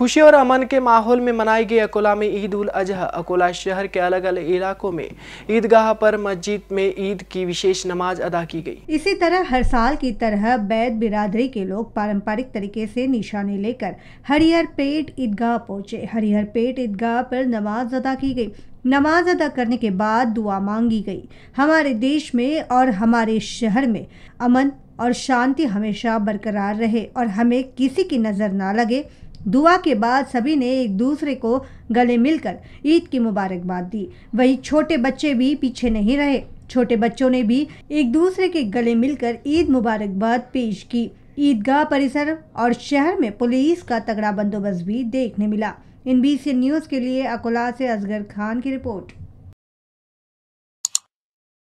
खुशी और अमन के माहौल में मनाई गई अकोला में ईद उल अजह अकोला शहर के अलग अलग इलाकों में ईदगाह पर मस्जिद में ईद की विशेष नमाज अदा की गई इसी तरह हर साल की तरह बैद बिरादरी के लोग पारंपरिक तरीके से निशाने लेकर हरिहर पेट ईदगाह पहुंचे हरिहर पेट ईदगाह पर नमाज अदा की गई नमाज अदा करने के बाद दुआ मांगी गई हमारे देश में और हमारे शहर में अमन और शांति हमेशा बरकरार रहे और हमें किसी की नज़र ना लगे दुआ के बाद सभी ने एक दूसरे को गले मिलकर ईद की मुबारकबाद दी वही छोटे बच्चे भी पीछे नहीं रहे छोटे बच्चों ने भी एक दूसरे के गले मिलकर ईद मुबारकबाद पेश की ईदगाह परिसर और शहर में पुलिस का तगड़ा बंदोबस्त भी देखने मिला इन बी न्यूज़ के लिए अकोला से असगर खान की रिपोर्ट